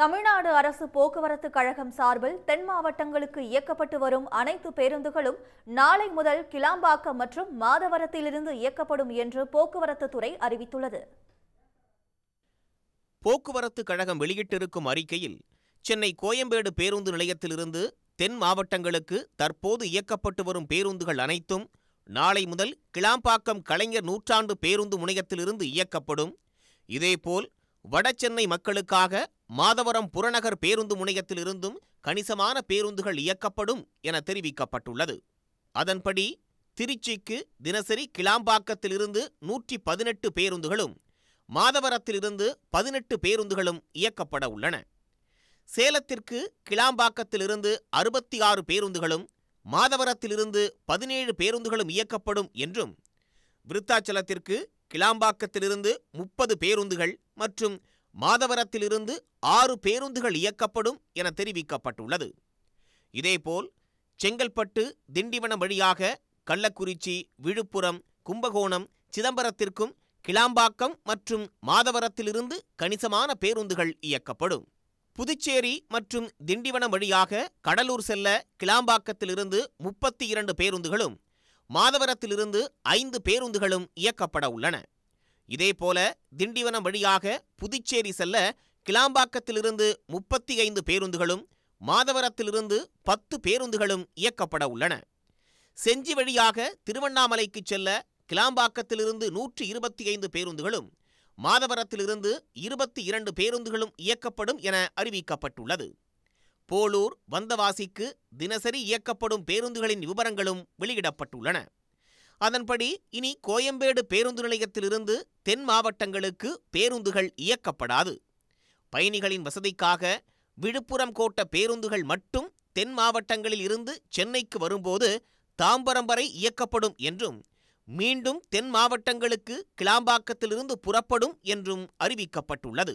தமிழ்நாடு அரசு போக்குவரத்து கழகம் சார்பில் தென் மாவட்டங்களுக்கு இயக்கப்பட்டு வரும் அனைத்து பேருந்துகளும் நாளை முதல் கிளாம்பாக்கம் மற்றும் மாதவரத்திலிருந்து இயக்கப்படும் என்று போக்குவரத்து துறை அறிவித்துள்ளது போக்குவரத்து கழகம் வெளியிட்டிருக்கும் அறிக்கையில் சென்னை கோயம்பேடு பேருந்து நிலையத்திலிருந்து தென் மாவட்டங்களுக்கு தற்போது இயக்கப்பட்டு வரும் பேருந்துகள் அனைத்தும் நாளை முதல் கிளாம்பாக்கம் கலைஞர் நூற்றாண்டு பேருந்து முனையத்திலிருந்து இயக்கப்படும் இதேபோல் வடசென்னை மக்களுக்காக மாதவரம் புறநகர் பேருந்து முனையத்தில் இருந்தும் கணிசமான பேருந்துகள் இயக்கப்படும் என தெரிவிக்கப்பட்டுள்ளது அதன்படி திருச்சிக்கு தினசரி கிளாம்பாக்கத்திலிருந்து நூற்றி பதினெட்டு பேருந்துகளும் மாதவரத்திலிருந்து பதினெட்டு பேருந்துகளும் இயக்கப்பட உள்ளன சேலத்திற்கு கிளாம்பாக்கத்திலிருந்து அறுபத்தி ஆறு பேருந்துகளும் மாதவரத்திலிருந்து பதினேழு பேருந்துகளும் இயக்கப்படும் என்றும் விருத்தாச்சலத்திற்கு கிளாம்பாக்கத்திலிருந்து முப்பது பேருந்துகள் மற்றும் மாதவரத்திலிருந்து ஆறு பேருந்துகள் இயக்கப்படும் என தெரிவிக்கப்பட்டுள்ளது இதேபோல் செங்கல்பட்டு திண்டிவனம் வழியாக கள்ளக்குறிச்சி விழுப்புரம் கும்பகோணம் சிதம்பரத்திற்கும் கிளாம்பாக்கம் மற்றும் மாதவரத்திலிருந்து கணிசமான பேருந்துகள் இயக்கப்படும் புதுச்சேரி மற்றும் திண்டிவனம் வழியாக கடலூர் செல்ல கிளாம்பாக்கத்திலிருந்து முப்பத்தி இரண்டு பேருந்துகளும் மாதவரத்திலிருந்து ஐந்து பேருந்துகளும் இயக்கப்பட உள்ளன இதேபோல திண்டிவனம் வழியாக புதுச்சேரி செல்ல கிளாம்பாக்கத்திலிருந்து முப்பத்தி ஐந்து பேருந்துகளும் மாதவரத்திலிருந்து பத்து பேருந்துகளும் இயக்கப்பட உள்ளன செஞ்சி வழியாக திருவண்ணாமலைக்கு செல்ல கிளாம்பாக்கத்திலிருந்து நூற்றி இருபத்தி ஐந்து பேருந்துகளும் மாதவரத்திலிருந்து இருபத்தி இரண்டு பேருந்துகளும் இயக்கப்படும் என அறிவிக்கப்பட்டுள்ளது போலூர் வந்தவாசிக்கு தினசரி இயக்கப்படும் பேருந்துகளின் விவரங்களும் வெளியிடப்பட்டுள்ளன அதன்படி இனி கோயம்பேடு பேருந்து நிலையத்திலிருந்து தென் மாவட்டங்களுக்கு பேருந்துகள் இயக்கப்படாது பயணிகளின் வசதிக்காக விழுப்புரம் கோட்ட பேருந்துகள் மட்டும் தென் மாவட்டங்களில் இருந்து சென்னைக்கு வரும்போது தாம்பரம் வரை இயக்கப்படும் என்றும் மீண்டும் தென் மாவட்டங்களுக்கு கிளாம்பாக்கத்திலிருந்து புறப்படும் என்றும் அறிவிக்கப்பட்டுள்ளது